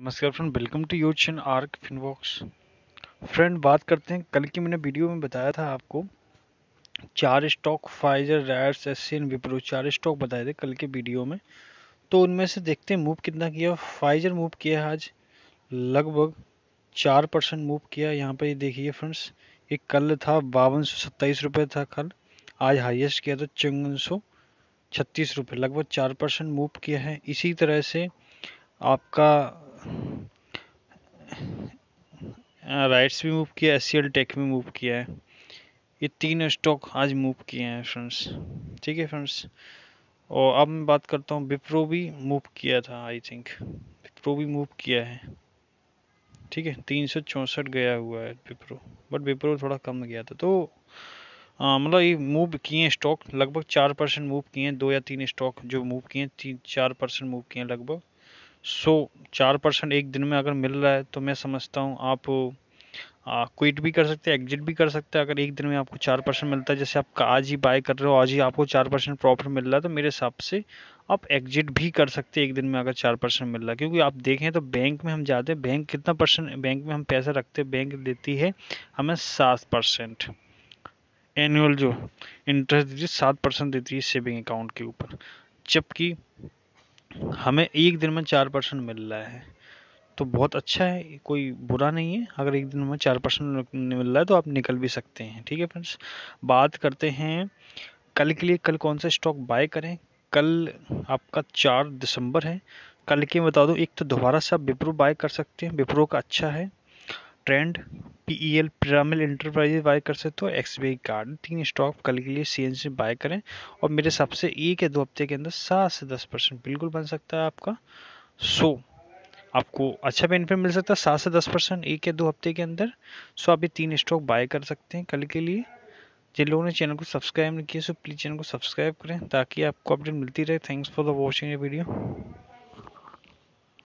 नमस्कार friend welcome to your चैन आर्क फिनबॉक्स फ्रेंड बात करते हैं कल की मैंने वीडियो में बताया था आपको चार स्टॉक फाइजर रैट्स एस सी विप्रो चार स्टॉक बताए थे कल के वीडियो में तो उनमें से देखते हैं मूव कितना किया फाइजर मूव किया आज लगभग चार परसेंट मूव किया यहाँ पर देखिए फ्रेंड्स ये कल था बावन सौ सत्ताईस रुपये था कल आज हाइएस्ट किया तो चौवन सौ छत्तीस रुपये लगभग चार परसेंट मूव किया है इसी तरह से आपका राइट्स हाँ, भी मूव किया एस टेक भी मूव किया है ये तीन स्टॉक आज मूव किए हैं फ्रेंड्स ठीक है फ्रेंड्स और अब मैं बात करता हूँ विप्रो भी मूव किया था आई थिंक विप्रो भी मूव किया है ठीक है तीन सौ चौंसठ गया हुआ है विप्रो बट विप्रो थोड़ा कम गया था तो हाँ, मतलब ये मूव किए हैं स्टॉक लगभग चार परसेंट मूव किए हैं दो या तीन स्टॉक जो मूव किए हैं तीन चार परसेंट मूव किए हैं लगभग सो चार परसेंट एक दिन में अगर मिल रहा है तो मैं समझता हूँ आप क्विट भी कर सकते हैं एग्जिट भी कर सकते हैं अगर एक दिन में आपको चार परसेंट मिलता है जैसे आप आज ही बाय कर रहे हो आज ही आपको चार परसेंट प्रॉफिट मिल रहा है तो मेरे हिसाब से आप एग्जिट भी कर सकते हैं एक दिन में अगर चार परसेंट मिल रहा है क्योंकि आप देखें तो बैंक में हम जाते हैं बैंक कितना परसेंट बैंक में हम पैसा रखते हैं बैंक देती है हमें सात परसेंट एनुअल जो इंटरेस्ट देती है सात परसेंट देती है सेविंग अकाउंट के ऊपर जबकि हमें एक दिन में चार परसेंट मिल रहा है तो बहुत अच्छा है कोई बुरा नहीं है अगर एक दिन में चार परसेंट मिल रहा है तो आप निकल भी सकते हैं ठीक है फ्रेंड्स बात करते हैं कल के लिए कल कौन सा स्टॉक बाय करें कल आपका चार दिसंबर है कल के बता दो एक तो दोबारा से आप विप्रो बाय कर सकते हैं विप्रो का अच्छा है trend PEL Piramal enterprises buy कर सकते हो एक्स बी आई कार्ड तीन स्टॉक कल के लिए सी एन सी बाय करें और मेरे हिसाब से एक या दो हफ्ते के अंदर सात से दस परसेंट बिल्कुल बन सकता है आपका सो so, आपको अच्छा बेनिफिट मिल सकता है सात से दस परसेंट एक या दो हफ्ते के अंदर सो आप ये तीन स्टॉक बाय कर सकते हैं कल के लिए जिन लोगों ने चैनल को सब्सक्राइब नहीं किया सो प्लीज़ चैनल को सब्सक्राइब करें ताकि आपको अपडेट मिलती रहे thanks for the watching video